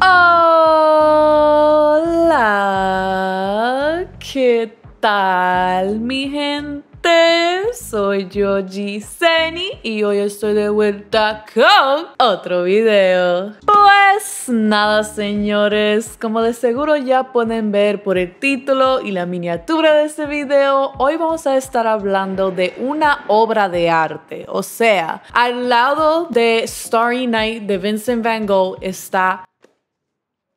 Hola, ¿qué tal mi gente? Soy yo Seni y hoy estoy de vuelta con otro video. Pues nada señores, como de seguro ya pueden ver por el título y la miniatura de este video, hoy vamos a estar hablando de una obra de arte. O sea, al lado de Starry Night de Vincent Van Gogh está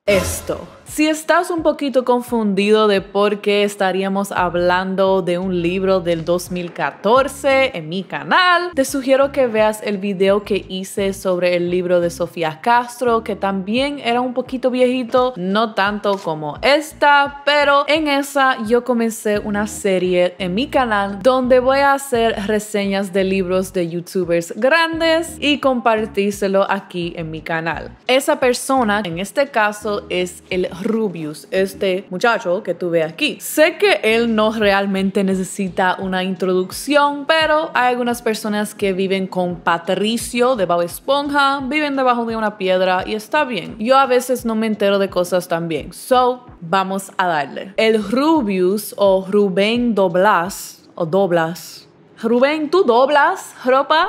esto. Si estás un poquito confundido de por qué estaríamos hablando de un libro del 2014 en mi canal, te sugiero que veas el video que hice sobre el libro de Sofía Castro, que también era un poquito viejito, no tanto como esta, pero en esa yo comencé una serie en mi canal donde voy a hacer reseñas de libros de youtubers grandes y compartírselo aquí en mi canal. Esa persona, en este caso, es el Rubius, este muchacho que tuve aquí. Sé que él no realmente necesita una introducción, pero hay algunas personas que viven con Patricio de baba Esponja, viven debajo de una piedra y está bien. Yo a veces no me entero de cosas también. So, vamos a darle. El Rubius o Rubén Doblas o Doblas. Rubén, ¿tú doblas ropa?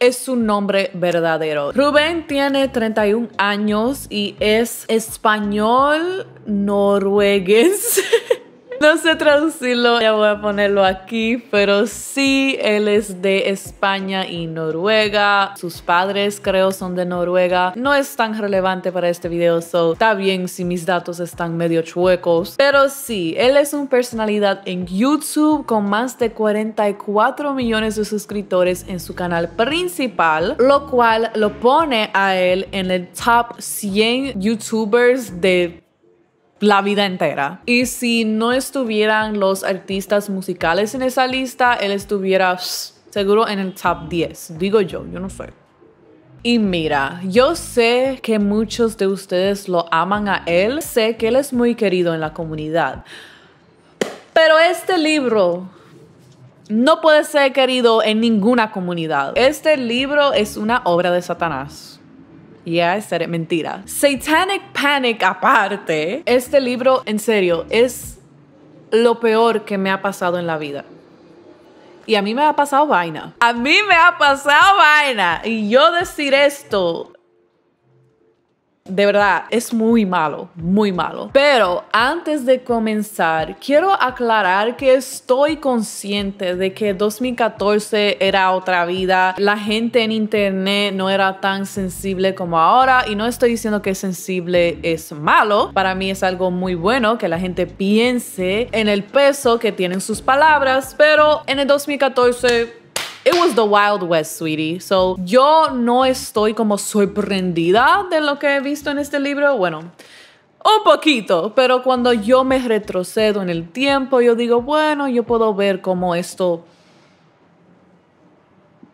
es su nombre verdadero. Rubén tiene 31 años y es español noruegués. No sé traducirlo, ya voy a ponerlo aquí, pero sí, él es de España y Noruega. Sus padres creo son de Noruega. No es tan relevante para este video, so está bien si mis datos están medio chuecos. Pero sí, él es un personalidad en YouTube con más de 44 millones de suscriptores en su canal principal, lo cual lo pone a él en el top 100 youtubers de la vida entera. Y si no estuvieran los artistas musicales en esa lista, él estuviera seguro en el top 10. Digo yo, yo no sé. Y mira, yo sé que muchos de ustedes lo aman a él, sé que él es muy querido en la comunidad, pero este libro no puede ser querido en ninguna comunidad. Este libro es una obra de Satanás. Yeah, I mentira. Satanic Panic aparte, este libro, en serio, es lo peor que me ha pasado en la vida. Y a mí me ha pasado vaina. A mí me ha pasado vaina. Y yo decir esto de verdad, es muy malo, muy malo. Pero antes de comenzar, quiero aclarar que estoy consciente de que 2014 era otra vida. La gente en internet no era tan sensible como ahora y no estoy diciendo que sensible es malo. Para mí es algo muy bueno que la gente piense en el peso que tienen sus palabras, pero en el 2014 It was the Wild West, sweetie. So, yo no estoy como sorprendida de lo que he visto en este libro. Bueno, un poquito, pero cuando yo me retrocedo en el tiempo, yo digo, bueno, yo puedo ver cómo esto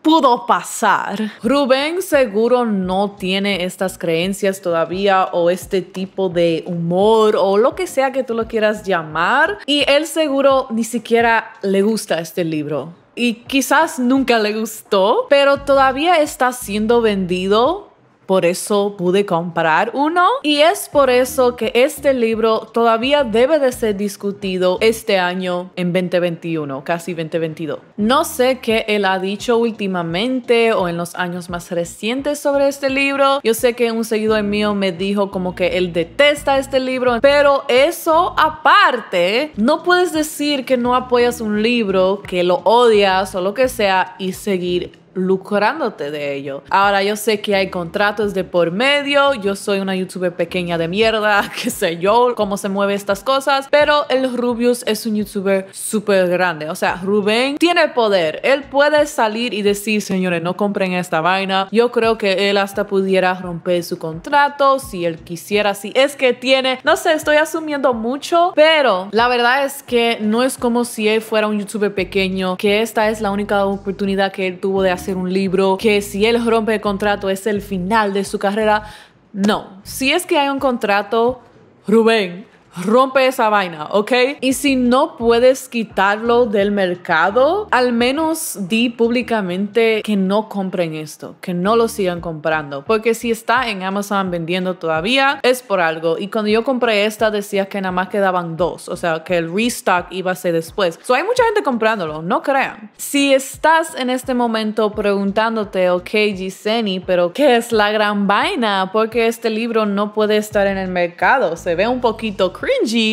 pudo pasar. Rubén seguro no tiene estas creencias todavía o este tipo de humor o lo que sea que tú lo quieras llamar y él seguro ni siquiera le gusta este libro y quizás nunca le gustó, pero todavía está siendo vendido por eso pude comprar uno y es por eso que este libro todavía debe de ser discutido este año en 2021, casi 2022. No sé qué él ha dicho últimamente o en los años más recientes sobre este libro. Yo sé que un seguidor mío me dijo como que él detesta este libro, pero eso aparte, no puedes decir que no apoyas un libro, que lo odias o lo que sea y seguir lucrándote de ello. Ahora yo sé que hay contratos de por medio, yo soy una youtuber pequeña de mierda, qué sé yo, cómo se mueve estas cosas, pero el Rubius es un youtuber súper grande. O sea, Rubén tiene poder, él puede salir y decir, señores, no compren esta vaina. Yo creo que él hasta pudiera romper su contrato si él quisiera, si es que tiene, no sé, estoy asumiendo mucho, pero la verdad es que no es como si él fuera un youtuber pequeño, que esta es la única oportunidad que él tuvo de hacer un libro, que si él rompe el contrato es el final de su carrera. No, si es que hay un contrato, Rubén, rompe esa vaina, ¿ok? Y si no puedes quitarlo del mercado, al menos di públicamente que no compren esto, que no lo sigan comprando, porque si está en Amazon vendiendo todavía, es por algo. Y cuando yo compré esta, decía que nada más quedaban dos, o sea, que el restock iba a ser después. So hay mucha gente comprándolo, no crean. Si estás en este momento preguntándote, ok, Giseni, pero ¿qué es la gran vaina? Porque este libro no puede estar en el mercado, se ve un poquito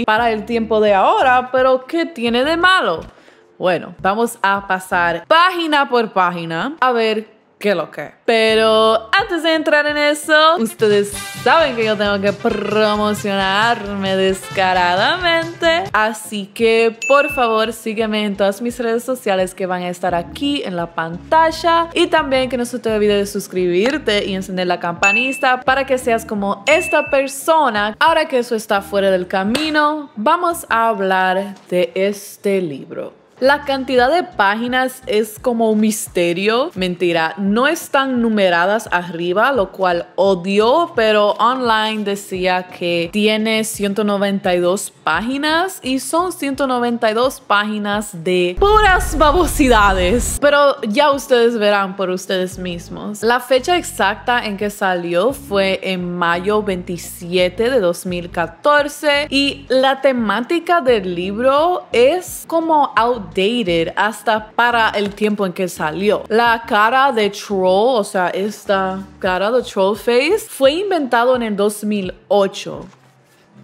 para el tiempo de ahora, pero ¿qué tiene de malo? Bueno, vamos a pasar página por página a ver qué lo que. Pero antes de entrar en eso, ustedes saben que yo tengo que promocionarme descaradamente. Así que por favor sígueme en todas mis redes sociales que van a estar aquí en la pantalla. Y también que no se te olvide de suscribirte y encender la campanita para que seas como esta persona. Ahora que eso está fuera del camino, vamos a hablar de este libro. La cantidad de páginas es como un misterio. Mentira, no están numeradas arriba, lo cual odio, pero online decía que tiene 192 páginas y son 192 páginas de puras babosidades. Pero ya ustedes verán por ustedes mismos. La fecha exacta en que salió fue en mayo 27 de 2014 y la temática del libro es como hasta para el tiempo en que salió. La cara de troll, o sea, esta cara de troll face, fue inventado en el 2008.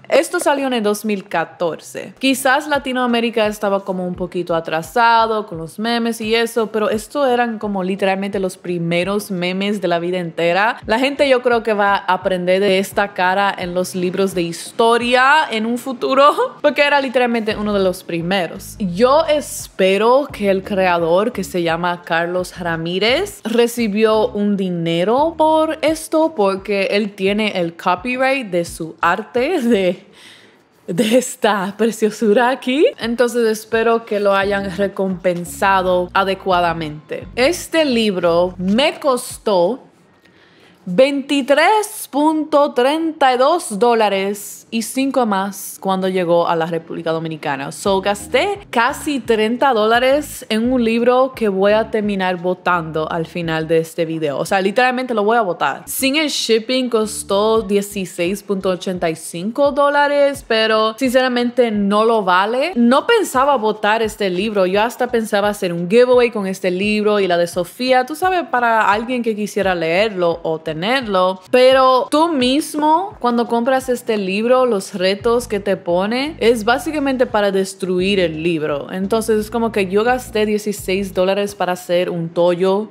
Esto salió en el 2014. Quizás Latinoamérica estaba como un poquito atrasado con los memes y eso, pero esto eran como literalmente los primeros memes de la vida entera. La gente yo creo que va a aprender de esta cara en los libros de historia en un futuro, porque era literalmente uno de los primeros. Yo espero que el creador, que se llama Carlos Ramírez, recibió un dinero por esto, porque él tiene el copyright de su arte, de de, esta preciosura aquí. Entonces espero que lo hayan recompensado adecuadamente. Este libro me costó 23.32 dólares y 5 más cuando llegó a la República Dominicana. So gasté casi 30 dólares en un libro que voy a terminar votando al final de este video. O sea, literalmente lo voy a votar. Sin el shipping costó 16.85 dólares, pero sinceramente no lo vale. No pensaba votar este libro. Yo hasta pensaba hacer un giveaway con este libro y la de Sofía, tú sabes, para alguien que quisiera leerlo o tener pero tú mismo cuando compras este libro, los retos que te pone es básicamente para destruir el libro. Entonces es como que yo gasté 16 dólares para hacer un Toyo.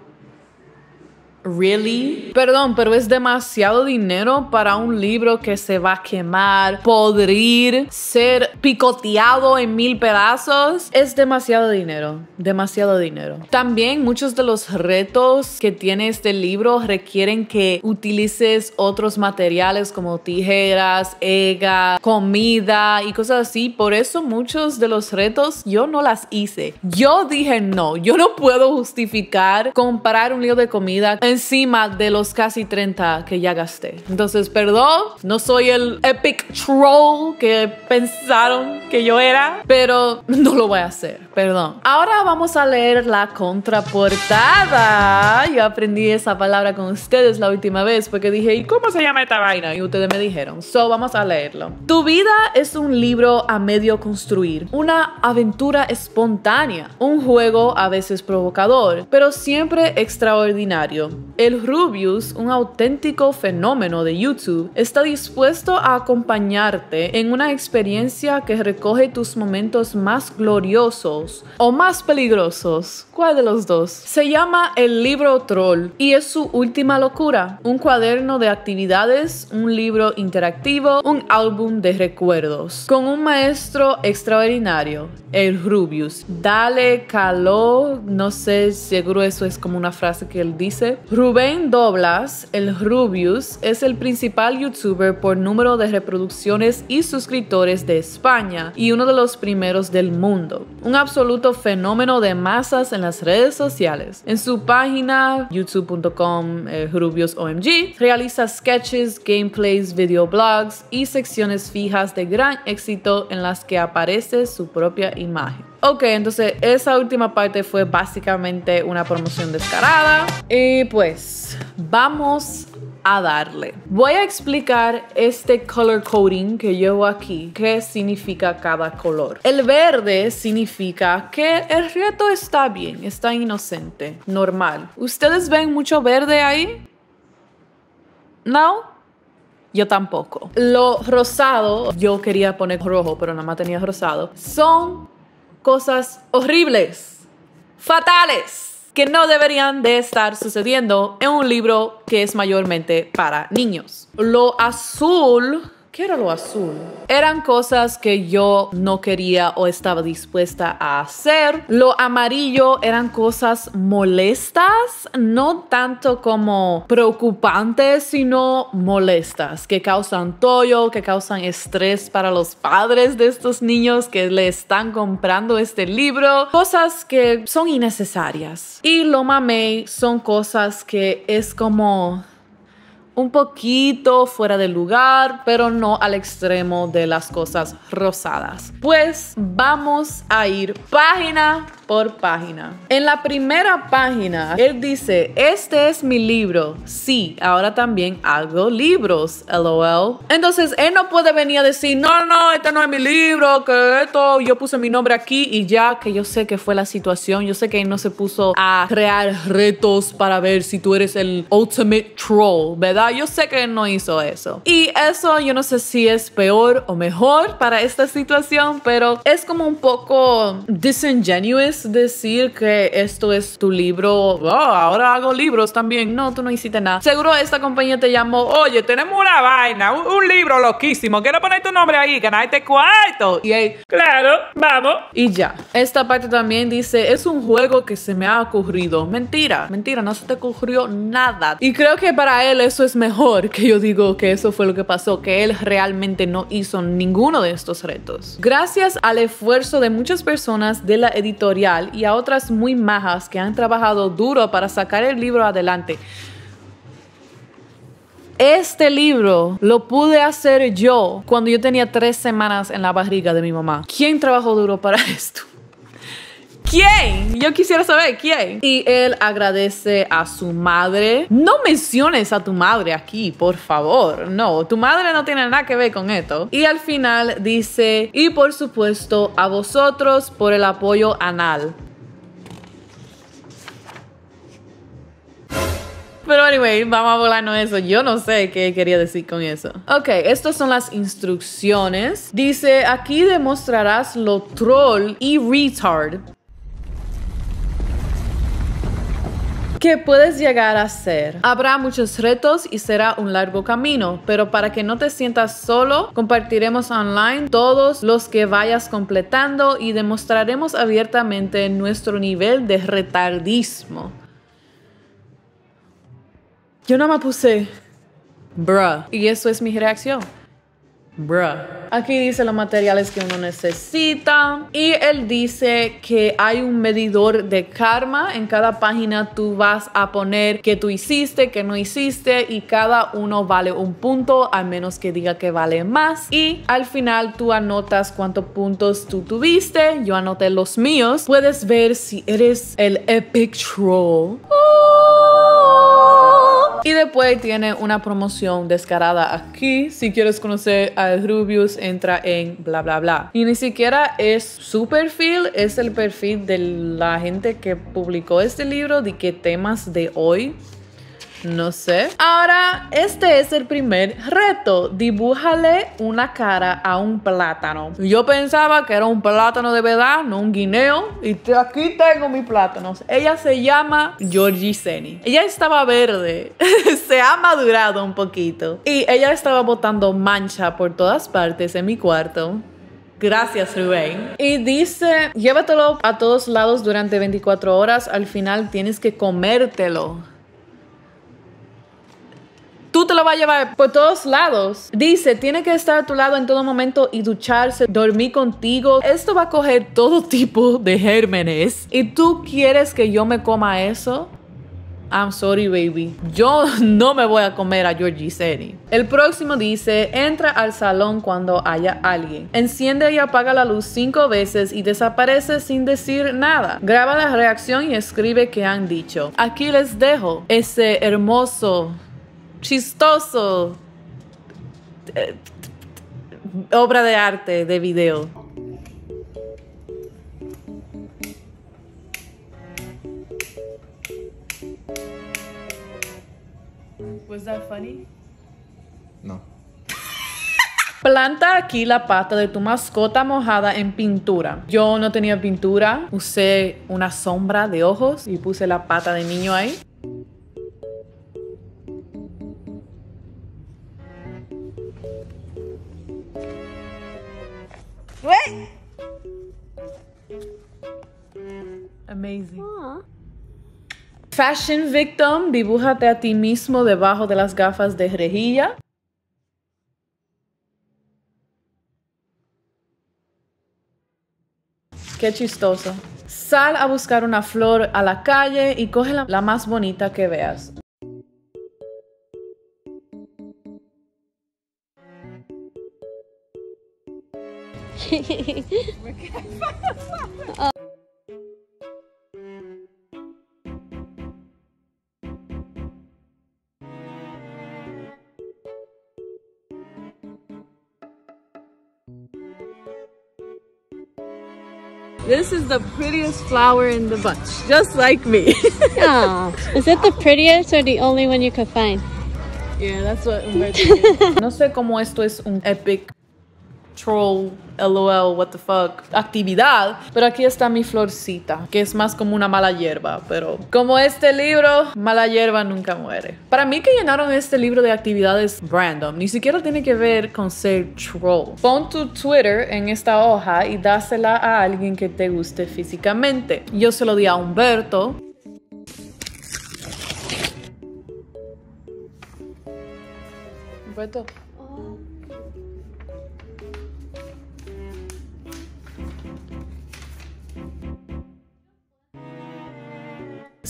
Really? Perdón, pero es demasiado dinero para un libro que se va a quemar, podrir, ser picoteado en mil pedazos. Es demasiado dinero, demasiado dinero. También muchos de los retos que tiene este libro requieren que utilices otros materiales como tijeras, ega, comida y cosas así. Por eso muchos de los retos yo no las hice. Yo dije no, yo no puedo justificar comprar un libro de comida encima de los casi 30 que ya gasté. Entonces, perdón, no soy el epic troll que pensaron que yo era, pero no lo voy a hacer, perdón. Ahora vamos a leer la contraportada. Yo aprendí esa palabra con ustedes la última vez porque dije, ¿y cómo se llama esta vaina? Y ustedes me dijeron, so vamos a leerlo. Tu vida es un libro a medio construir, una aventura espontánea, un juego a veces provocador, pero siempre extraordinario el Rubius, un auténtico fenómeno de YouTube, está dispuesto a acompañarte en una experiencia que recoge tus momentos más gloriosos o más peligrosos. ¿Cuál de los dos? Se llama El libro Troll y es su última locura, un cuaderno de actividades, un libro interactivo, un álbum de recuerdos, con un maestro extraordinario, el Rubius. Dale calor, no sé, si grueso es como una frase que él dice. Rubén Doblas, el Rubius, es el principal youtuber por número de reproducciones y suscriptores de España y uno de los primeros del mundo. Un absoluto fenómeno de masas en las redes sociales. En su página youtube.com eh, rubiusomg realiza sketches, gameplays, videoblogs y secciones fijas de gran éxito en las que aparece su propia imagen. Ok, entonces esa última parte fue básicamente una promoción descarada. Y pues vamos a darle. Voy a explicar este color coding que llevo aquí, qué significa cada color. El verde significa que el reto está bien, está inocente, normal. ¿Ustedes ven mucho verde ahí? ¿No? Yo tampoco. Lo rosado, yo quería poner rojo, pero nada más tenía rosado, son cosas horribles, fatales, que no deberían de estar sucediendo en un libro que es mayormente para niños. Lo azul lo azul? Eran cosas que yo no quería o estaba dispuesta a hacer. Lo amarillo eran cosas molestas, no tanto como preocupantes, sino molestas, que causan tollo, que causan estrés para los padres de estos niños que le están comprando este libro. Cosas que son innecesarias. Y lo mamey son cosas que es como un poquito fuera de lugar, pero no al extremo de las cosas rosadas. Pues vamos a ir página por página. En la primera página, él dice, este es mi libro. Sí, ahora también hago libros, lol. Entonces, él no puede venir a decir, no, no, este no es mi libro, que esto, yo puse mi nombre aquí y ya, que yo sé que fue la situación, yo sé que él no se puso a crear retos para ver si tú eres el ultimate troll, ¿verdad? Ah, yo sé que no hizo eso. Y eso yo no sé si es peor o mejor para esta situación, pero es como un poco disingenuous decir que esto es tu libro. Oh, ahora hago libros también. No, tú no hiciste nada. Seguro esta compañía te llamó, oye, tenemos una vaina, un, libro loquísimo. Quiero poner tu nombre ahí, te cuarto. Y claro, vamos. Y ya. Esta parte también dice, es un juego que se me ha ocurrido. Mentira, mentira, no se te ocurrió nada. Y creo que para él eso es mejor que yo digo que eso fue lo que pasó, que él realmente no hizo ninguno de estos retos. Gracias al esfuerzo de muchas personas de la editorial y a otras muy majas que han trabajado duro para sacar el libro adelante. Este libro lo pude hacer yo cuando yo tenía tres semanas en la barriga de mi mamá. ¿Quién trabajó duro para esto? ¿Quién? Yo quisiera saber quién. Y él agradece a su madre. No menciones a tu madre aquí, por favor. No, tu madre no tiene nada que ver con esto. Y al final dice, y por supuesto a vosotros por el apoyo anal. Pero anyway, vamos a volarnos eso. Yo no sé qué quería decir con eso. Ok, estas son las instrucciones. Dice, aquí demostrarás lo troll y retard ¿Qué puedes llegar a ser. Habrá muchos retos y será un largo camino, pero para que no te sientas solo, compartiremos online todos los que vayas completando y demostraremos abiertamente nuestro nivel de retardismo. Yo no me puse, bruh, y eso es mi reacción. Bruh. Aquí dice los materiales que uno necesita. Y él dice que hay un medidor de karma. En cada página tú vas a poner que tú hiciste, que no hiciste. Y cada uno vale un punto, al menos que diga que vale más. Y al final tú anotas cuántos puntos tú tuviste. Yo anoté los míos. Puedes ver si eres el epic troll. ¡Oh! Y después tiene una promoción descarada aquí. Si quieres conocer a Rubius, entra en bla bla bla. Y ni siquiera es su perfil, es el perfil de la gente que publicó este libro, de qué temas de hoy. No sé. Ahora, este es el primer reto. Dibújale una cara a un plátano. Yo pensaba que era un plátano de verdad, no un guineo. Y aquí tengo mi plátanos. Ella se llama Georgie Seni. Ella estaba verde. se ha madurado un poquito. Y ella estaba botando mancha por todas partes en mi cuarto. Gracias, Rubén. Y dice, llévatelo a todos lados durante 24 horas. Al final tienes que comértelo tú te lo vas a llevar por todos lados. Dice, tiene que estar a tu lado en todo momento y ducharse, dormir contigo. Esto va a coger todo tipo de gérmenes. ¿Y tú quieres que yo me coma eso? I'm sorry, baby. Yo no me voy a comer a Georgie Seri. El próximo dice: entra al salón cuando haya alguien. Enciende y apaga la luz cinco veces y desaparece sin decir nada. Graba la reacción y escribe qué han dicho. Aquí les dejo ese hermoso chistoso, eh, obra de arte, de video. Was that funny? No. Planta aquí la pata de tu mascota mojada en pintura. Yo no tenía pintura, usé una sombra de ojos y puse la pata de niño ahí. Amazing. Fashion Victim, dibújate a ti mismo debajo de las gafas de rejilla. Qué chistoso. Sal a buscar una flor a la calle y coge la más bonita que veas. This is the prettiest flower in the bunch, just like me. is it the prettiest or the only one you could find? Yeah, that's what no sé cómo esto es un epic troll, lol, what the fuck, actividad. Pero aquí está mi florcita, que es más como una mala hierba, pero como este libro, mala hierba nunca muere. Para mí que llenaron este libro de actividades random, ni siquiera tiene que ver con ser troll. Pon tu Twitter en esta hoja y dásela a alguien que te guste físicamente. Yo se lo di a Humberto, Humberto.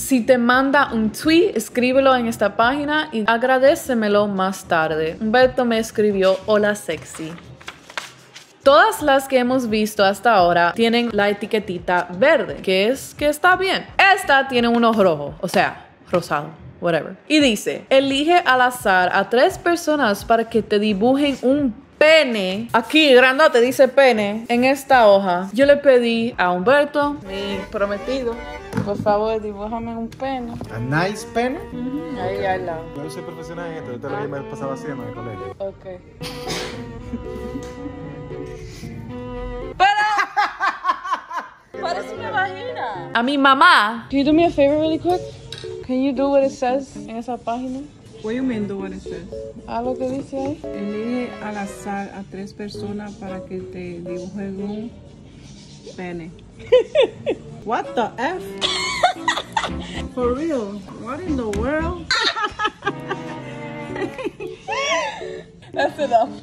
Si te manda un tweet, escríbelo en esta página y agradecemelo más tarde. Humberto me escribió, hola sexy. Todas las que hemos visto hasta ahora tienen la etiquetita verde, que es que está bien. Esta tiene uno rojo, o sea, rosado. Whatever. Y dice, elige al azar a tres personas para que te dibujen un pene, aquí grandote dice pene, en esta hoja, yo le pedí a Humberto, mi prometido, por favor, dibújame un pene. ¿Un nice pene? Ahí al lado. Yo soy profesional en esto, yo te lo me pasaba haciendo en el colegio. Ok. ¡Pero! Parece una vagina. A mi mamá. Can you do me a favor really quick? Can you do what it says en esa página? What do you mean do what it says? A lo que dice ahí. Elige al azar a tres personas para que te dibujen un pene. what the F? For real, what in the world? That's enough.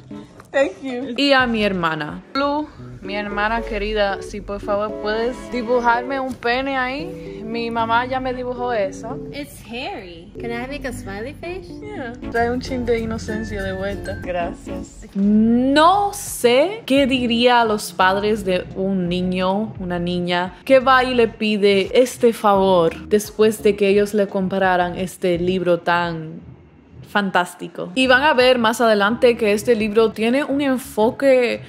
Y a mi hermana. Blue, mi hermana querida, si por favor puedes dibujarme un pene ahí. Mi mamá ya me dibujó eso. It's hairy. Can I make a smiley face? Yeah. Trae un chin de inocencia de vuelta. Gracias. No sé qué diría a los padres de un niño, una niña, que va y le pide este favor después de que ellos le compraran este libro tan fantástico. Y van a ver más adelante que este libro tiene un enfoque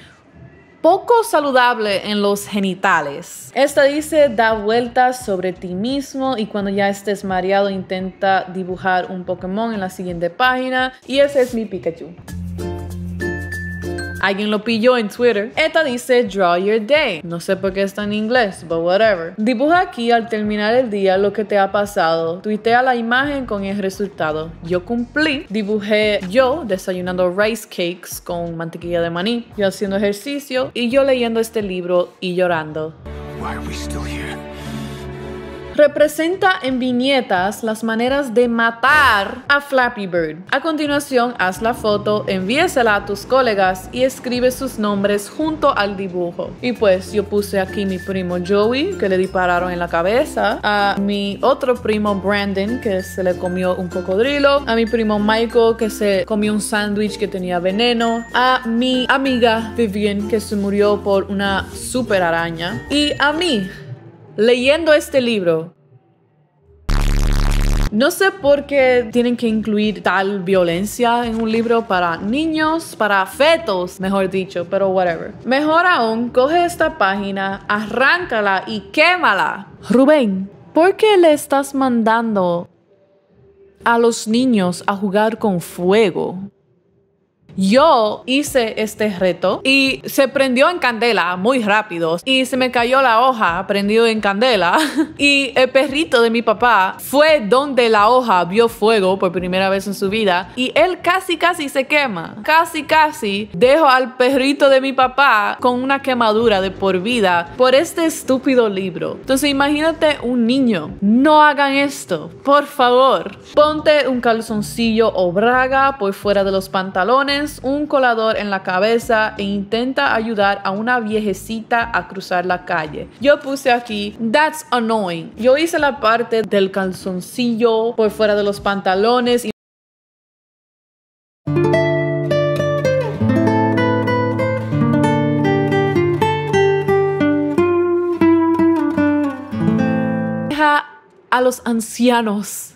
poco saludable en los genitales. Esta dice, da vueltas sobre ti mismo y cuando ya estés mareado intenta dibujar un Pokémon en la siguiente página. Y ese es mi Pikachu. Alguien lo pilló en Twitter. Esta dice Draw Your Day. No sé por qué está en inglés, but whatever. Dibuja aquí al terminar el día lo que te ha pasado. Tuitea la imagen con el resultado. Yo cumplí. Dibujé yo desayunando rice cakes con mantequilla de maní. Yo haciendo ejercicio y yo leyendo este libro y llorando. Why we still here? representa en viñetas las maneras de matar a Flappy Bird. A continuación, haz la foto, envíesela a tus colegas y escribe sus nombres junto al dibujo. Y pues yo puse aquí mi primo Joey, que le dispararon en la cabeza, a mi otro primo Brandon, que se le comió un cocodrilo, a mi primo Michael, que se comió un sándwich que tenía veneno, a mi amiga Vivian, que se murió por una super araña, y a mí leyendo este libro, no sé por qué tienen que incluir tal violencia en un libro para niños, para fetos, mejor dicho, pero whatever. Mejor aún, coge esta página, arráncala y quémala. Rubén, ¿por qué le estás mandando a los niños a jugar con fuego? Yo hice este reto y se prendió en candela muy rápido y se me cayó la hoja prendido en candela y el perrito de mi papá fue donde la hoja vio fuego por primera vez en su vida y él casi casi se quema. Casi casi dejo al perrito de mi papá con una quemadura de por vida por este estúpido libro. Entonces imagínate un niño, no hagan esto, por favor. Ponte un calzoncillo o braga por fuera de los pantalones un colador en la cabeza e intenta ayudar a una viejecita a cruzar la calle. Yo puse aquí, that's annoying. Yo hice la parte del calzoncillo por fuera de los pantalones y a los ancianos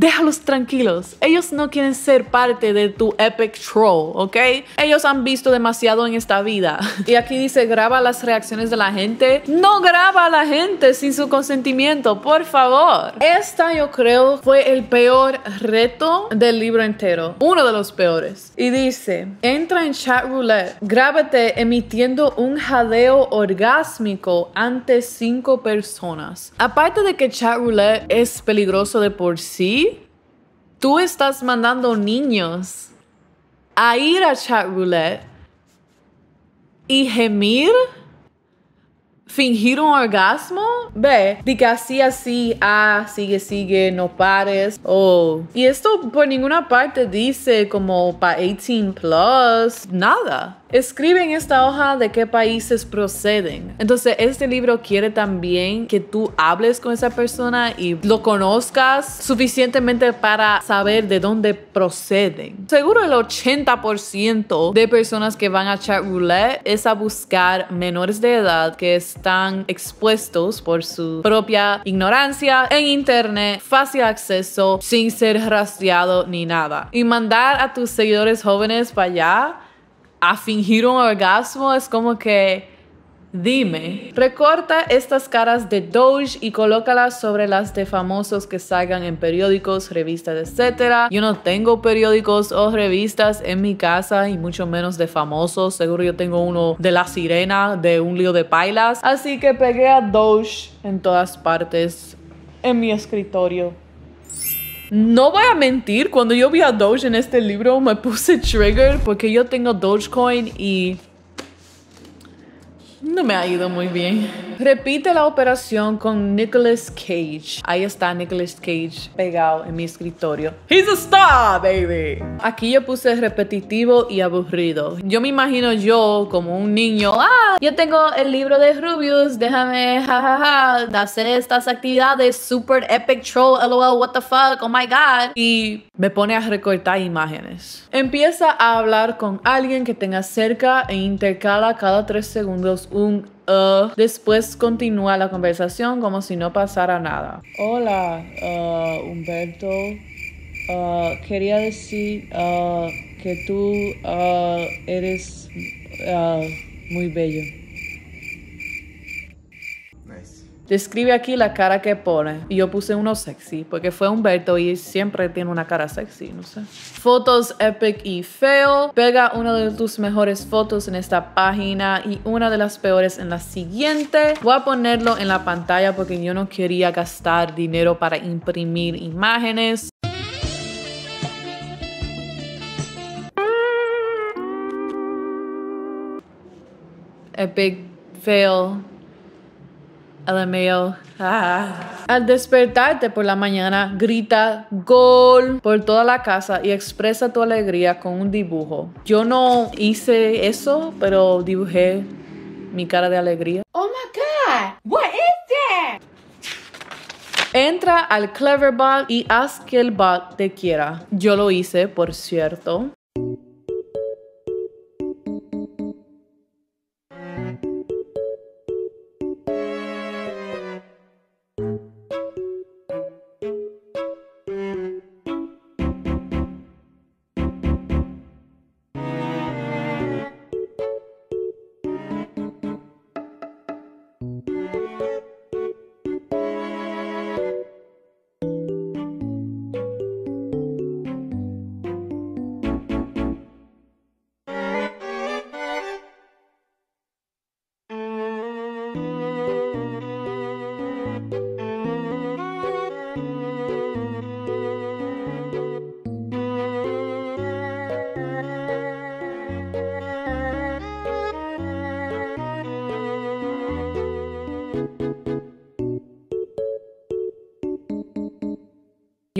déjalos tranquilos. Ellos no quieren ser parte de tu epic troll, ¿ok? Ellos han visto demasiado en esta vida. Y aquí dice, graba las reacciones de la gente. No graba a la gente sin su consentimiento, por favor. Esta yo creo fue el peor reto del libro entero. Uno de los peores. Y dice, entra en chat roulette. Grábate emitiendo un jadeo orgásmico ante cinco personas. Aparte de que chat roulette es peligroso de por sí, tú estás mandando niños a ir a chat roulette y gemir, fingir un orgasmo, ve, que así, así, ah, sigue, sigue, no pares, oh. Y esto por ninguna parte dice como para 18 plus, nada. Escribe en esta hoja de qué países proceden. Entonces, este libro quiere también que tú hables con esa persona y lo conozcas suficientemente para saber de dónde proceden. Seguro el 80% de personas que van a chat es a buscar menores de edad que están expuestos por su propia ignorancia en internet, fácil acceso, sin ser rastreado ni nada. Y mandar a tus seguidores jóvenes para allá a fingir un orgasmo es como que... Dime, recorta estas caras de Doge y colócalas sobre las de famosos que salgan en periódicos, revistas, etc. Yo no tengo periódicos o revistas en mi casa y mucho menos de famosos. Seguro yo tengo uno de La Sirena, de un lío de pailas. Así que pegué a Doge en todas partes en mi escritorio. No voy a mentir, cuando yo vi a Doge en este libro me puse trigger porque yo tengo Dogecoin y no me ha ido muy bien. Repite la operación con Nicolas Cage. Ahí está Nicolas Cage pegado en mi escritorio. He's a star, baby. Aquí yo puse repetitivo y aburrido. Yo me imagino yo como un niño. Ah, yo tengo el libro de Rubius. Déjame, jajaja, ja, ja, hacer estas actividades. Super epic troll. LOL, what the fuck. Oh my god. Y me pone a recortar imágenes. Empieza a hablar con alguien que tenga cerca e intercala cada tres segundos un uh. Después continúa la conversación como si no pasara nada. Hola, uh, Humberto. Uh, quería decir uh, que tú eres muy bello. Describe aquí la cara que pone. Y yo puse uno sexy, porque fue Humberto y siempre tiene una cara sexy, no sé. Fotos epic y feo. Pega una de tus mejores fotos en esta página y una de las peores en la siguiente. Voy a ponerlo en la pantalla porque yo no quería gastar dinero para imprimir imágenes. Epic fail de Ah. Al despertarte por la mañana, grita gol por toda la casa y expresa tu alegría con un dibujo. Yo no hice eso, pero dibujé mi cara de alegría. Oh my god, what is that? Entra al Cleverbot y haz que el bot te quiera. Yo lo hice, por cierto.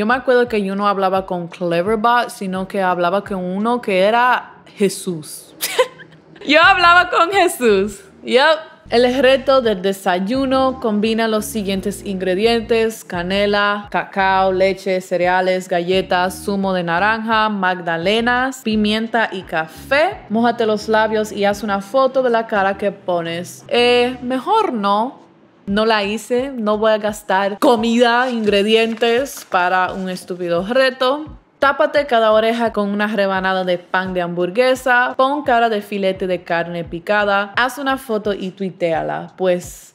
Yo me acuerdo que yo no hablaba con Cleverbot, sino que hablaba con uno que era Jesús. yo hablaba con Jesús. Yep. El reto del desayuno combina los siguientes ingredientes: canela, cacao, leche, cereales, galletas, zumo de naranja, magdalenas, pimienta y café. Mójate los labios y haz una foto de la cara que pones. Eh, mejor no. No la hice, no voy a gastar comida, ingredientes para un estúpido reto. Tápate cada oreja con una rebanada de pan de hamburguesa, pon cara de filete de carne picada, haz una foto y tuiteala, pues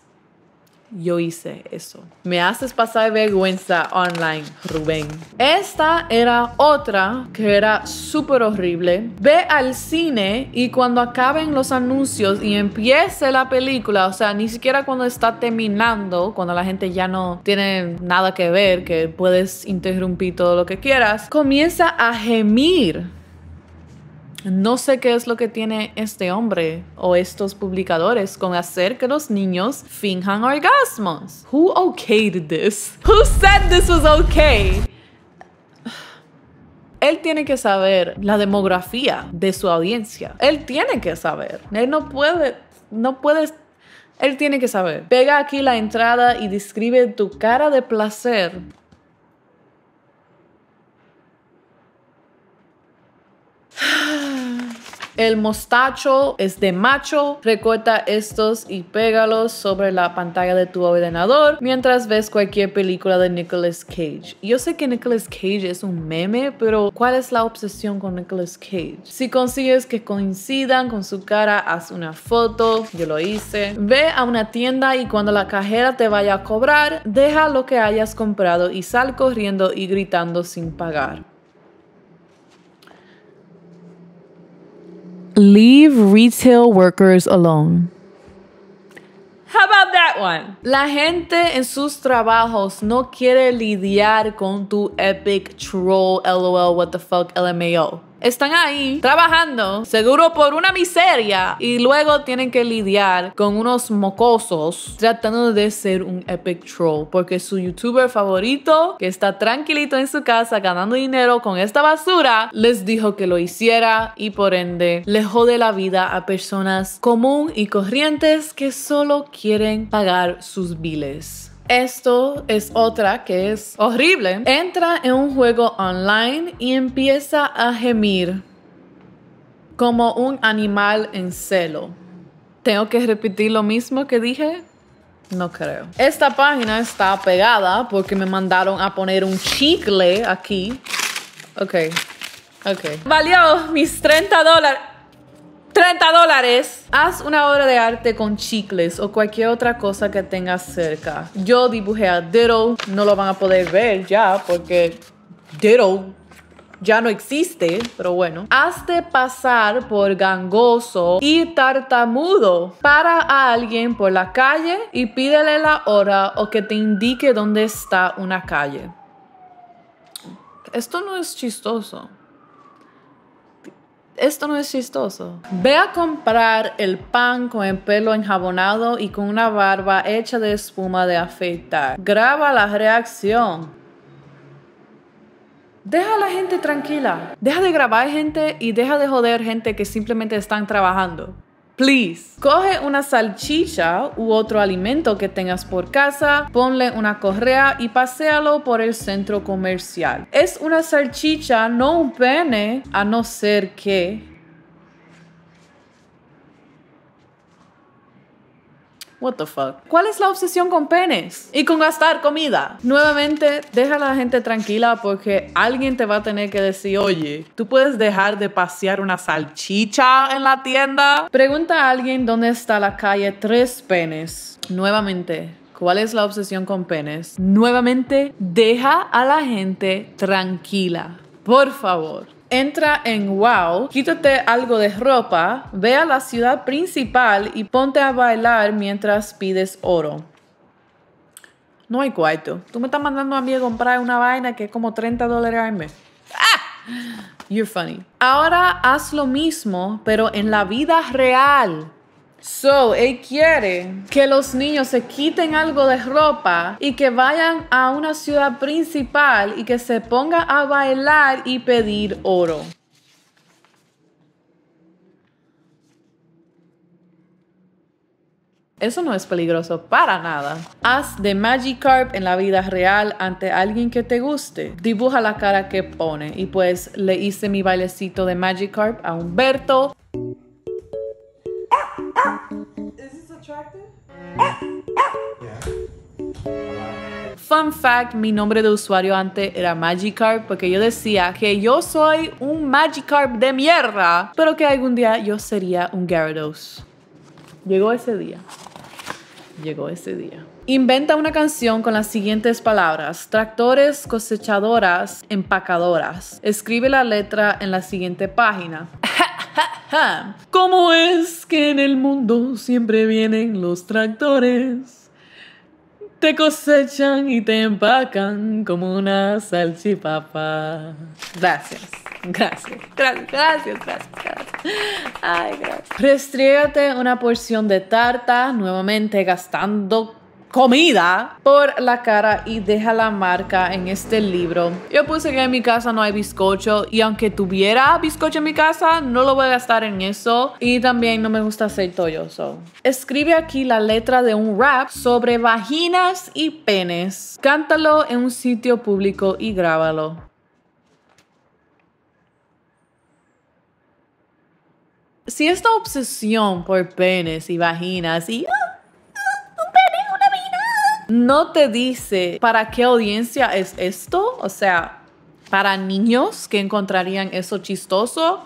yo hice eso. Me haces pasar vergüenza online, Rubén. Esta era otra que era súper horrible. Ve al cine y cuando acaben los anuncios y empiece la película, o sea, ni siquiera cuando está terminando, cuando la gente ya no tiene nada que ver, que puedes interrumpir todo lo que quieras, comienza a gemir. No sé qué es lo que tiene este hombre o estos publicadores con hacer que los niños finjan orgasmos. Who okayed this? Who said this was okay? Él tiene que saber la demografía de su audiencia. Él tiene que saber. Él no puede, no puede él tiene que saber. Pega aquí la entrada y describe tu cara de placer. El mostacho es de macho. Recorta estos y pégalos sobre la pantalla de tu ordenador mientras ves cualquier película de Nicolas Cage. Yo sé que Nicolas Cage es un meme, pero ¿cuál es la obsesión con Nicolas Cage? Si consigues que coincidan con su cara, haz una foto. Yo lo hice. Ve a una tienda y cuando la cajera te vaya a cobrar, deja lo que hayas comprado y sal corriendo y gritando sin pagar. leave retail workers alone. How about that one? La gente en sus trabajos no quiere lidiar con tu epic troll, lol, what the fuck, LMAO. están ahí trabajando, seguro por una miseria, y luego tienen que lidiar con unos mocosos tratando de ser un epic troll, porque su youtuber favorito, que está tranquilito en su casa ganando dinero con esta basura, les dijo que lo hiciera y por ende le jode la vida a personas común y corrientes que solo quieren pagar sus biles. Esto es otra que es horrible. Entra en un juego online y empieza a gemir como un animal en celo. ¿Tengo que repetir lo mismo que dije? No creo. Esta página está pegada porque me mandaron a poner un chicle aquí. Ok, ok. Valió mis 30 dólares. 30 dólares. Haz una obra de arte con chicles o cualquier otra cosa que tengas cerca. Yo dibujé a Dero, No lo van a poder ver ya porque Dero ya no existe, pero bueno. Hazte pasar por gangoso y tartamudo para a alguien por la calle y pídele la hora o que te indique dónde está una calle. Esto no es chistoso. Esto no es chistoso. Ve a comprar el pan con el pelo enjabonado y con una barba hecha de espuma de afeitar. Graba la reacción. Deja a la gente tranquila. Deja de grabar gente y deja de joder gente que simplemente están trabajando. Please, coge una salchicha u otro alimento que tengas por casa, ponle una correa y paséalo por el centro comercial. Es una salchicha, no un pene, a no ser que What the fuck? ¿Cuál es la obsesión con penes y con gastar comida? Nuevamente, deja a la gente tranquila porque alguien te va a tener que decir, oye, ¿tú puedes dejar de pasear una salchicha en la tienda? Pregunta a alguien dónde está la calle Tres Penes. Nuevamente, ¿Cuál es la obsesión con penes? Nuevamente, deja a la gente tranquila. Por favor. Entra en Wow, quítate algo de ropa, ve a la ciudad principal y ponte a bailar mientras pides oro. No hay cuarto. Tú me estás mandando a mí a comprar una vaina que es como 30 dólares al ¡Ah! You're funny. Ahora haz lo mismo, pero en la vida real. So, él quiere que los niños se quiten algo de ropa y que vayan a una ciudad principal y que se ponga a bailar y pedir oro. Eso no es peligroso para nada. Haz de Magikarp en la vida real ante alguien que te guste. Dibuja la cara que pone. Y pues le hice mi bailecito de Magikarp a Humberto es this Fun fact, mi nombre de usuario antes era Magikarp porque yo decía que yo soy un Magikarp de mierda, pero que algún día yo sería un Gyarados. Llegó ese día. Llegó ese día. Inventa una canción con las siguientes palabras. Tractores, cosechadoras, empacadoras. Escribe la letra en la siguiente página. ¿Cómo es que en el mundo siempre vienen los tractores? Te cosechan y te empacan como una salchipapa. Gracias. Gracias, gracias, gracias, gracias, Ay, gracias. una porción de tarta, nuevamente gastando comida por la cara y deja la marca en este libro. Yo puse que en mi casa no hay bizcocho y aunque tuviera bizcocho en mi casa, no lo voy a gastar en eso. Y también no me gusta hacer tolloso. Escribe aquí la letra de un rap sobre vaginas y penes. Cántalo en un sitio público y grábalo. Si esta obsesión por penes y vaginas y... Ah, no te dice para qué audiencia es esto, o sea, para niños que encontrarían eso chistoso,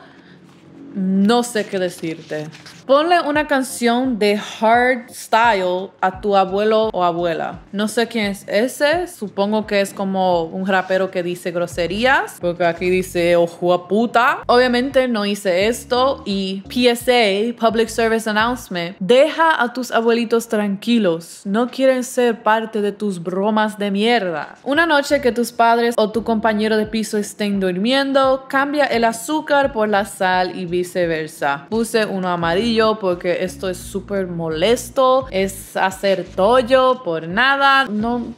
no sé qué decirte. Ponle una canción de hard style a tu abuelo o abuela. No sé quién es ese. Supongo que es como un rapero que dice groserías. Porque aquí dice ojo a puta. Obviamente no hice esto. Y PSA, Public Service Announcement. Deja a tus abuelitos tranquilos. No quieren ser parte de tus bromas de mierda. Una noche que tus padres o tu compañero de piso estén durmiendo, cambia el azúcar por la sal y viceversa. Puse uno amarillo porque esto es súper molesto, es hacer tollo por nada, no...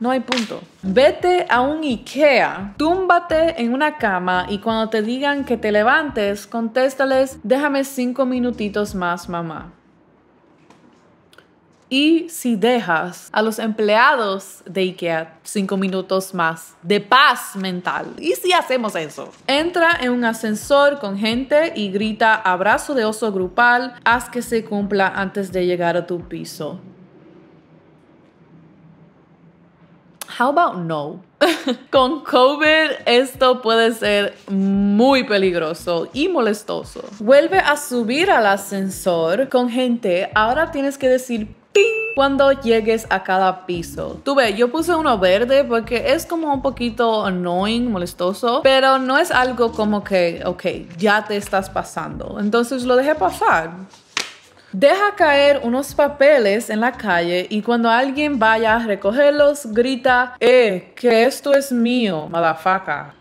No hay punto. Vete a un IKEA, túmbate en una cama y cuando te digan que te levantes, contéstales, déjame cinco minutitos más, mamá. Y si dejas a los empleados de IKEA cinco minutos más de paz mental, ¿y si hacemos eso? Entra en un ascensor con gente y grita abrazo de oso grupal, haz que se cumpla antes de llegar a tu piso. How about no? Con COVID esto puede ser muy peligroso y molestoso. Vuelve a subir al ascensor con gente. Ahora tienes que decir cuando llegues a cada piso. Tú yo puse uno verde porque es como un poquito annoying, molestoso, pero no es algo como que, ok, ya te estás pasando. Entonces lo dejé pasar. Deja caer unos papeles en la calle y cuando alguien vaya a recogerlos, grita, eh, que esto es mío, madafaca.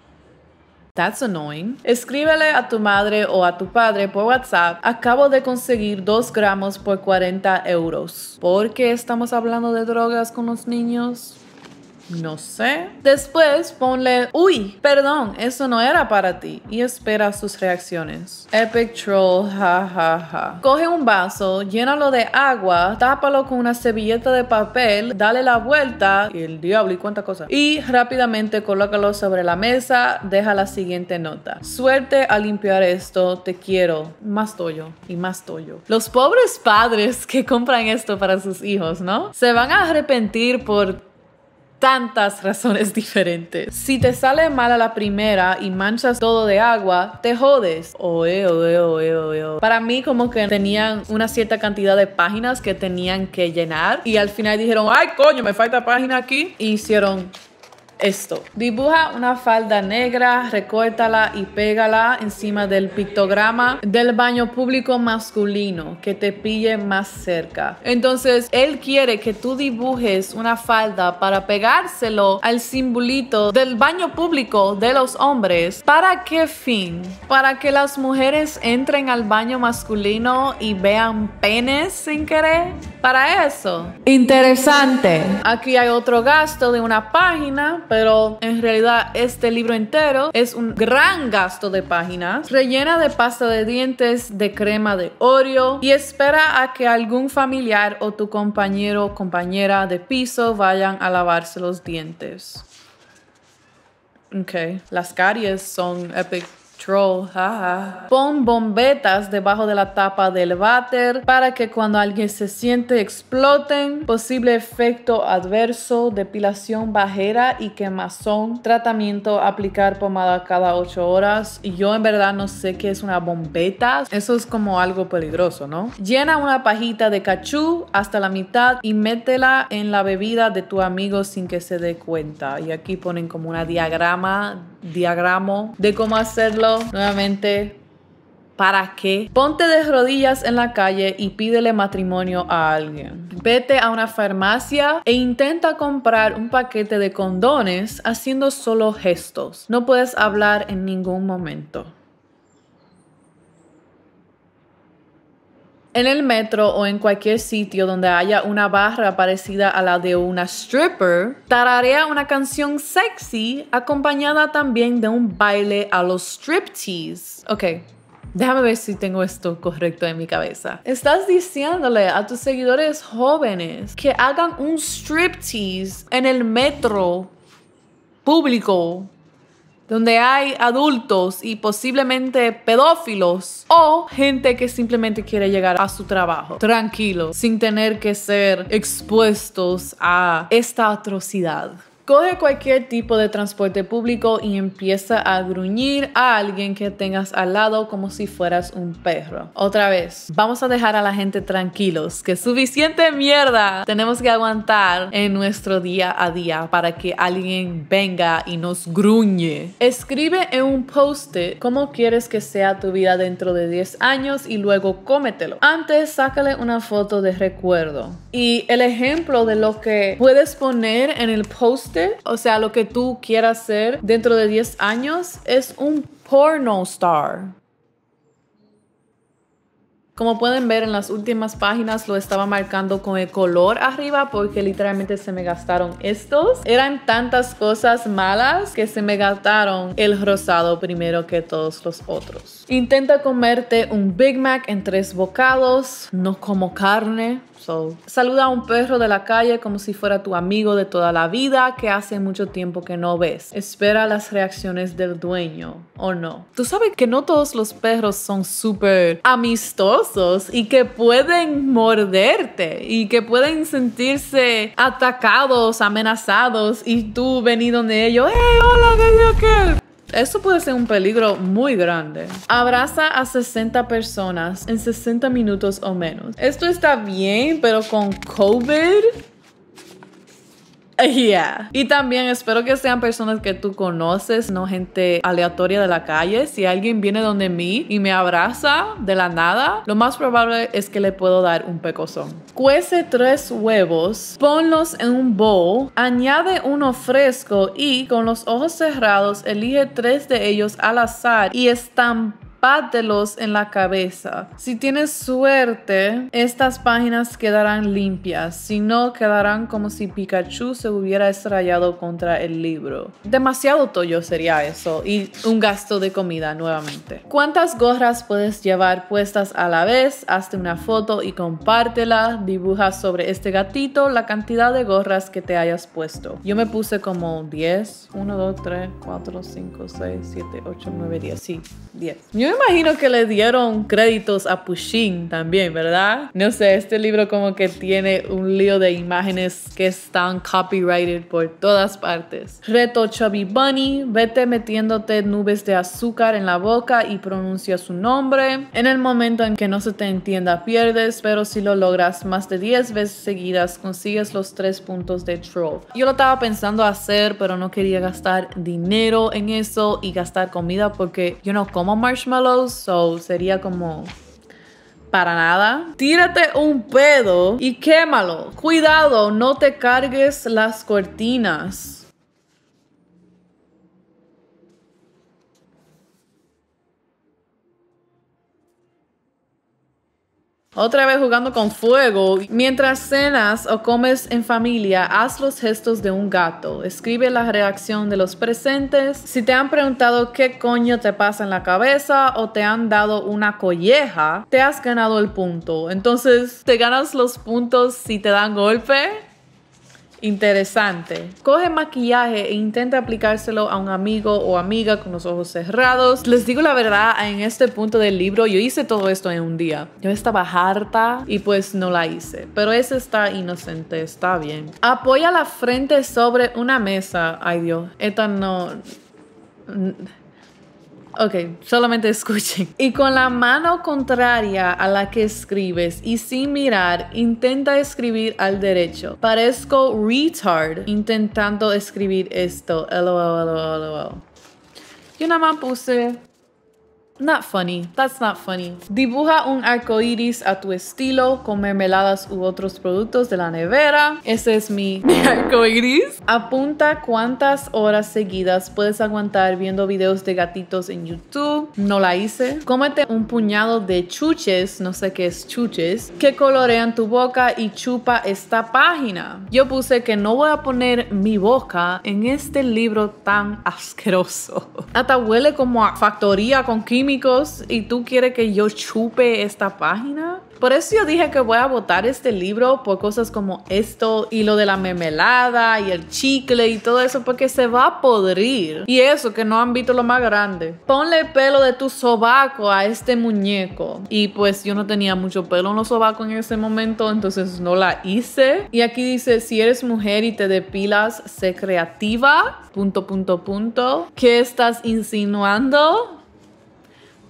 That's annoying. Escríbele a tu madre o a tu padre por WhatsApp. Acabo de conseguir 2 gramos por 40 euros. ¿Por qué estamos hablando de drogas con los niños? No sé. Después ponle, uy, perdón, eso no era para ti. Y espera sus reacciones. Epic troll, ja, ja, ja. Coge un vaso, llénalo de agua, tápalo con una servilleta de papel, dale la vuelta, y el diablo y cuánta cosa. Y rápidamente colócalo sobre la mesa, deja la siguiente nota. Suerte al limpiar esto, te quiero. Más toyo y más toyo. Los pobres padres que compran esto para sus hijos, ¿no? Se van a arrepentir por tantas razones diferentes. Si te sale mal a la primera y manchas todo de agua, te jodes. Oe, oe, oe, oe. Para mí como que tenían una cierta cantidad de páginas que tenían que llenar y al final dijeron, ay coño, me falta página aquí. Y hicieron esto. Dibuja una falda negra, recórtala y pégala encima del pictograma del baño público masculino que te pille más cerca. Entonces, él quiere que tú dibujes una falda para pegárselo al simbolito del baño público de los hombres. ¿Para qué fin? Para que las mujeres entren al baño masculino y vean penes sin querer. Para eso. Interesante. Aquí hay otro gasto de una página pero en realidad este libro entero es un gran gasto de páginas, rellena de pasta de dientes, de crema de Oreo y espera a que algún familiar o tu compañero o compañera de piso vayan a lavarse los dientes. Ok, las caries son epic Pon bombetas debajo de la tapa del váter para que cuando alguien se siente exploten. Posible efecto adverso, depilación bajera y quemazón. Tratamiento, aplicar pomada cada 8 horas. Y yo en verdad no sé qué es una bombeta. Eso es como algo peligroso, ¿no? Llena una pajita de cachú hasta la mitad y métela en la bebida de tu amigo sin que se dé cuenta. Y aquí ponen como una diagrama diagramo de cómo hacerlo. Nuevamente, ¿Para qué? Ponte de rodillas en la calle y pídele matrimonio a alguien. Vete a una farmacia e intenta comprar un paquete de condones haciendo solo gestos. No puedes hablar en ningún momento. En el metro o en cualquier sitio donde haya una barra parecida a la de una stripper, tararea una canción sexy acompañada también de un baile a los striptease. Ok, Déjame ver si tengo esto correcto en mi cabeza. Estás diciéndole a tus seguidores jóvenes que hagan un striptease en el metro público donde hay adultos y posiblemente pedófilos o gente que simplemente quiere llegar a su trabajo tranquilo, sin tener que ser expuestos a esta atrocidad. Coge cualquier tipo de transporte público y empieza a gruñir a alguien que tengas al lado como si fueras un perro. Otra vez, vamos a dejar a la gente tranquilos, que suficiente mierda tenemos que aguantar en nuestro día a día para que alguien venga y nos gruñe. Escribe en un post-it cómo quieres que sea tu vida dentro de 10 años y luego cómetelo. Antes, sácale una foto de recuerdo. Y el ejemplo de lo que puedes poner en el post o sea, lo que tú quieras ser dentro de 10 años, es un porno star. Como pueden ver en las últimas páginas lo estaba marcando con el color arriba porque literalmente se me gastaron estos. Eran tantas cosas malas que se me gastaron el rosado primero que todos los otros. Intenta comerte un Big Mac en tres bocados, no como carne. So, saluda a un perro de la calle como si fuera tu amigo de toda la vida que hace mucho tiempo que no ves. Espera las reacciones del dueño o no. Tú sabes que no todos los perros son súper amistosos y que pueden morderte y que pueden sentirse atacados, amenazados y tú venido de ellos, ¡Hey, hola, qué Eso puede ser un peligro muy grande. Abraza a 60 personas en 60 minutos o menos. Esto está bien, pero con COVID y también espero que sean personas que tú conoces, no gente aleatoria de la calle. Si alguien viene donde mí y me abraza de la nada, lo más probable es que le puedo dar un pecozón. Cuece tres huevos, ponlos en un bowl, añade uno fresco y con los ojos cerrados elige tres de ellos al azar y estampa pátelos en la cabeza. Si tienes suerte, estas páginas quedarán limpias, si no quedarán como si Pikachu se hubiera estrellado contra el libro. Demasiado tollo sería eso y un gasto de comida nuevamente. ¿Cuántas gorras puedes llevar puestas a la vez? Hazte una foto y compártela, dibuja sobre este gatito la cantidad de gorras que te hayas puesto. Yo me puse como 10, 1, 2, 3, 4, 5, 6, 7, 8, 9, 10, sí, 10. Yo imagino que le dieron créditos a Pushing también, ¿verdad? No sé, este libro como que tiene un lío de imágenes que están copyrighted por todas partes. Reto Chubby Bunny, vete metiéndote nubes de azúcar en la boca y pronuncia su nombre. En el momento en que no se te entienda pierdes, pero si lo logras más de 10 veces seguidas consigues los 3 puntos de troll. Yo lo estaba pensando hacer, pero no quería gastar dinero en eso y gastar comida porque yo no como marshmallow so sería como para nada. Tírate un pedo y quémalo. Cuidado, no te cargues las cortinas. Otra vez jugando con fuego. Mientras cenas o comes en familia, haz los gestos de un gato. Escribe la reacción de los presentes. Si te han preguntado qué coño te pasa en la cabeza o te han dado una colleja, te has ganado el punto. Entonces, te ganas los puntos si te dan golpe Interesante. Coge maquillaje e intenta aplicárselo a un amigo o amiga con los ojos cerrados. Les digo la verdad, en este punto del libro yo hice todo esto en un día. Yo estaba harta y pues no la hice. Pero esa está inocente, está bien. Apoya la frente sobre una mesa. Ay Dios, esta no... Ok, solamente escuchen. Y con la mano contraria a la que escribes y sin mirar, intenta escribir al derecho. Parezco retard intentando escribir esto. LOL, Yo nada más puse Not funny. That's not funny. Dibuja un arco iris a tu estilo con mermeladas u otros productos de la nevera. Ese es mi, arcoiris. arco iris. Apunta cuántas horas seguidas puedes aguantar viendo videos de gatitos en YouTube. No la hice. Cómete un puñado de chuches, no sé qué es chuches, que colorean tu boca y chupa esta página. Yo puse que no voy a poner mi boca en este libro tan asqueroso. Hasta huele como a factoría con química y tú quieres que yo chupe esta página. Por eso yo dije que voy a votar este libro por cosas como esto y lo de la mermelada y el chicle y todo eso, porque se va a podrir. Y eso, que no han visto lo más grande. Ponle pelo de tu sobaco a este muñeco. Y pues yo no tenía mucho pelo en los sobacos en ese momento, entonces no la hice. Y aquí dice, si eres mujer y te depilas, sé creativa. Punto, punto, punto. ¿Qué estás insinuando?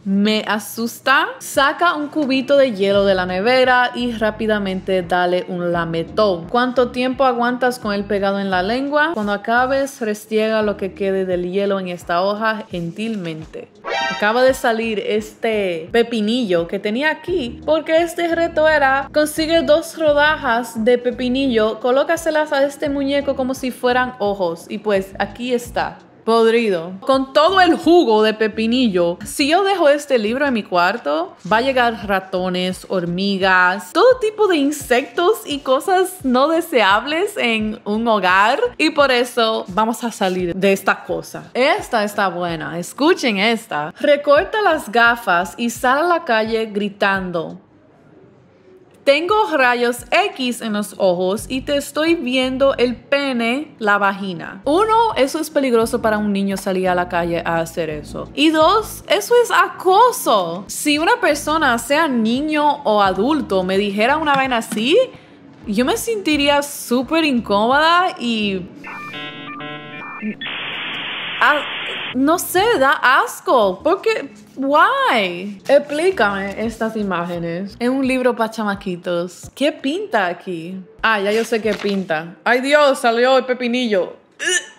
me asusta. Saca un cubito de hielo de la nevera y rápidamente dale un lametón. ¿Cuánto tiempo aguantas con el pegado en la lengua? Cuando acabes, restiega lo que quede del hielo en esta hoja gentilmente. Acaba de salir este pepinillo que tenía aquí porque este reto era consigue dos rodajas de pepinillo, colócaselas a este muñeco como si fueran ojos y pues aquí está podrido, con todo el jugo de pepinillo. Si yo dejo este libro en mi cuarto, va a llegar ratones, hormigas, todo tipo de insectos y cosas no deseables en un hogar. Y por eso vamos a salir de esta cosa. Esta está buena, escuchen esta. Recorta las gafas y sal a la calle gritando. Tengo rayos X en los ojos y te estoy viendo el pene, la vagina. Uno, eso es peligroso para un niño salir a la calle a hacer eso. Y dos, eso es acoso. Si una persona, sea niño o adulto, me dijera una vaina así, yo me sentiría súper incómoda y... Ah, no sé, da asco. ¿Por qué? why? Explícame estas imágenes. En un libro para chamaquitos. ¿Qué pinta aquí? Ah, ya yo sé qué pinta. Ay Dios, salió el pepinillo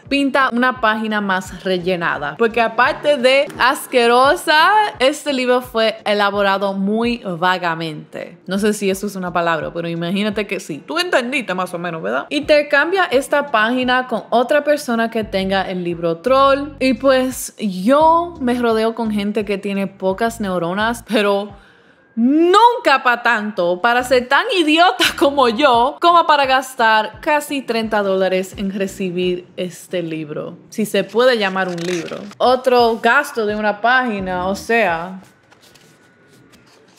pinta una página más rellenada. Porque aparte de asquerosa, este libro fue elaborado muy vagamente. No sé si eso es una palabra, pero imagínate que sí. Tú entendiste más o menos, ¿verdad? Intercambia esta página con otra persona que tenga el libro troll. Y pues yo me rodeo con gente que tiene pocas neuronas, pero nunca para tanto, para ser tan idiota como yo, como para gastar casi 30 dólares en recibir este libro, si se puede llamar un libro. Otro gasto de una página, o sea,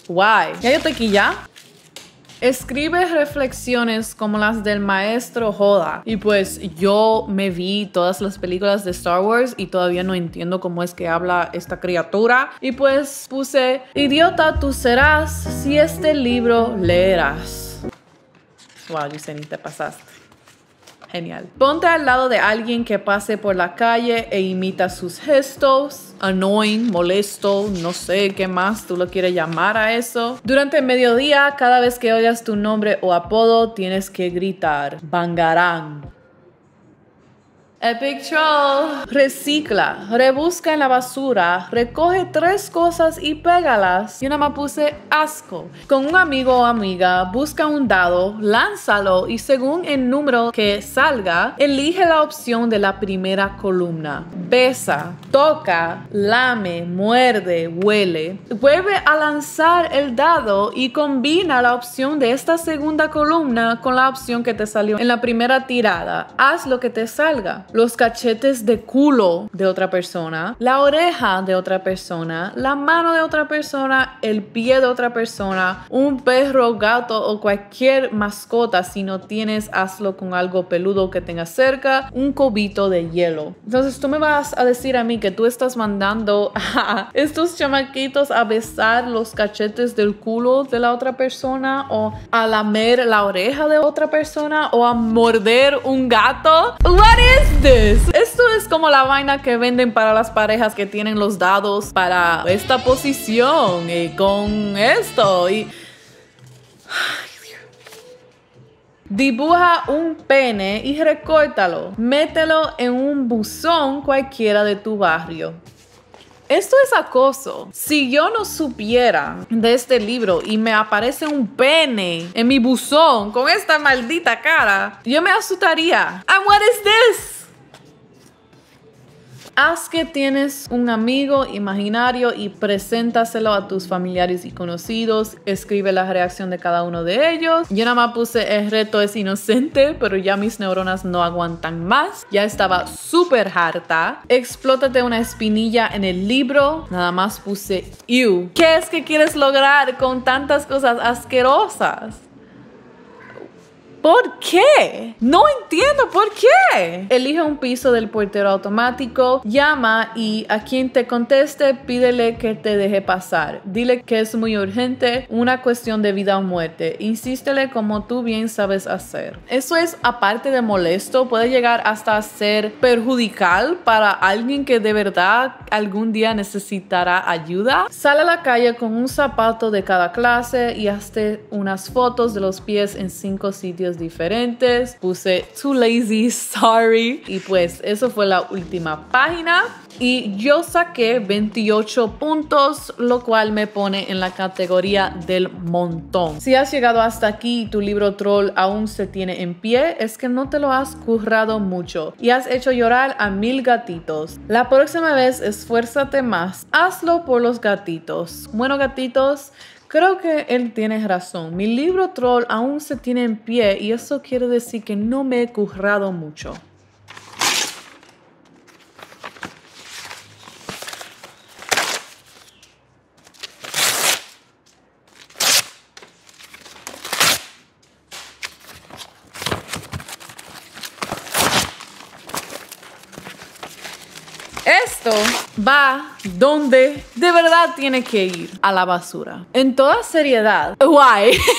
guay. Ya yo te aquí ya. Escribe reflexiones como las del maestro Joda. Y pues yo me vi todas las películas de Star Wars y todavía no entiendo cómo es que habla esta criatura. Y pues puse, idiota tú serás si este libro leerás. Wow, ni te pasaste. Genial. Ponte al lado de alguien que pase por la calle e imita sus gestos. Annoying, molesto, no sé qué más tú lo quieres llamar a eso. Durante el mediodía, cada vez que oyes tu nombre o apodo, tienes que gritar Bangarang. Epic Troll. Recicla, rebusca en la basura, recoge tres cosas y pégalas. Yo nada más puse asco. Con un amigo o amiga, busca un dado, lánzalo y según el número que salga, elige la opción de la primera columna. Besa, toca, lame, muerde, huele. Vuelve a lanzar el dado y combina la opción de esta segunda columna con la opción que te salió en la primera tirada. Haz lo que te salga los cachetes de culo de otra persona, la oreja de otra persona, la mano de otra persona, el pie de otra persona, un perro, gato o cualquier mascota. Si no tienes, hazlo con algo peludo que tengas cerca, un cobito de hielo. Entonces tú me vas a decir a mí que tú estás mandando a estos chamaquitos a besar los cachetes del culo de la otra persona o a lamer la oreja de otra persona o a morder un gato. What is esto es como la vaina que venden para las parejas que tienen los dados para esta posición y con esto y... Dibuja un pene y recórtalo. Mételo en un buzón cualquiera de tu barrio. Esto es acoso. Si yo no supiera de este libro y me aparece un pene en mi buzón con esta maldita cara, yo me asustaría. And what is this? Haz que tienes un amigo imaginario y preséntaselo a tus familiares y conocidos. Escribe la reacción de cada uno de ellos. Yo nada más puse el reto es inocente, pero ya mis neuronas no aguantan más. Ya estaba súper harta. Explótate una espinilla en el libro. Nada más puse you. ¿Qué es que quieres lograr con tantas cosas asquerosas? ¿Por qué? No entiendo por qué. Elige un piso del portero automático, llama y a quien te conteste pídele que te deje pasar. Dile que es muy urgente, una cuestión de vida o muerte. Insístele como tú bien sabes hacer. Eso es aparte de molesto, puede llegar hasta ser perjudicial para alguien que de verdad algún día necesitará ayuda. Sale a la calle con un zapato de cada clase y hazte unas fotos de los pies en cinco sitios diferentes. Puse too lazy, sorry. Y pues eso fue la última página. Y yo saqué 28 puntos, lo cual me pone en la categoría del montón. Si has llegado hasta aquí y tu libro troll aún se tiene en pie, es que no te lo has currado mucho y has hecho llorar a mil gatitos. La próxima vez esfuérzate más. Hazlo por los gatitos. Bueno, gatitos. Creo que él tiene razón. Mi libro troll aún se tiene en pie y eso quiere decir que no me he currado mucho. va donde de verdad tiene que ir, a la basura. En toda seriedad, Why?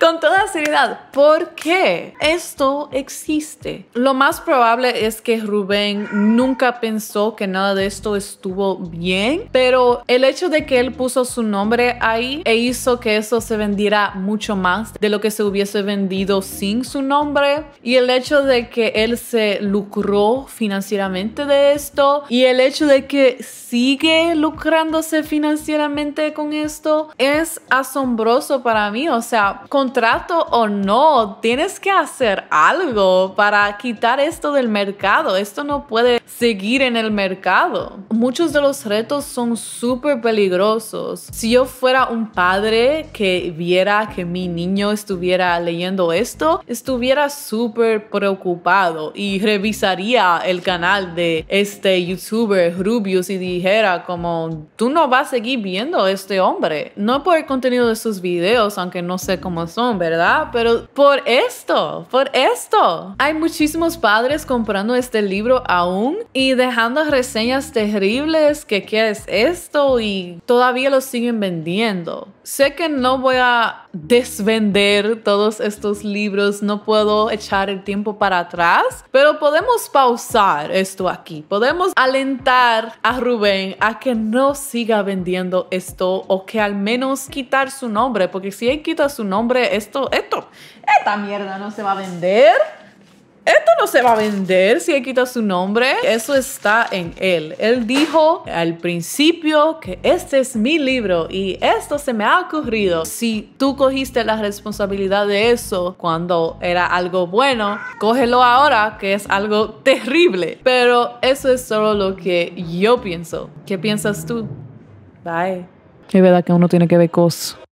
Con toda seriedad, ¿por qué esto existe? Lo más probable es que Rubén nunca pensó que nada de esto estuvo bien, pero el hecho de que él puso su nombre ahí e hizo que eso se vendiera mucho más de lo que se hubiese vendido sin su nombre y el hecho de que él se lucró financieramente de esto y el hecho de que sigue lucrándose financieramente con esto es asombroso para mí, o sea, contrato o no, tienes que hacer algo para quitar esto del mercado. Esto no puede seguir en el mercado. Muchos de los retos son súper peligrosos. Si yo fuera un padre que viera que mi niño estuviera leyendo esto, estuviera súper preocupado y revisaría el canal de este youtuber Rubius y dijera como, tú no vas a seguir viendo a este hombre. No por el contenido de sus videos, aunque no sé como son, ¿verdad? Pero por esto, por esto. Hay muchísimos padres comprando este libro aún y dejando reseñas terribles que qué es esto y todavía lo siguen vendiendo. Sé que no voy a desvender todos estos libros, no puedo echar el tiempo para atrás, pero podemos pausar esto aquí. Podemos alentar a Rubén a que no siga vendiendo esto o que al menos quitar su nombre, porque si él quita su su nombre, esto, esto, esta mierda no se va a vender. Esto no se va a vender si quita su nombre. Eso está en él. Él dijo al principio que este es mi libro y esto se me ha ocurrido. Si tú cogiste la responsabilidad de eso cuando era algo bueno, cógelo ahora que es algo terrible. Pero eso es solo lo que yo pienso. ¿Qué piensas tú? Bye. Es verdad que uno tiene que ver cosas.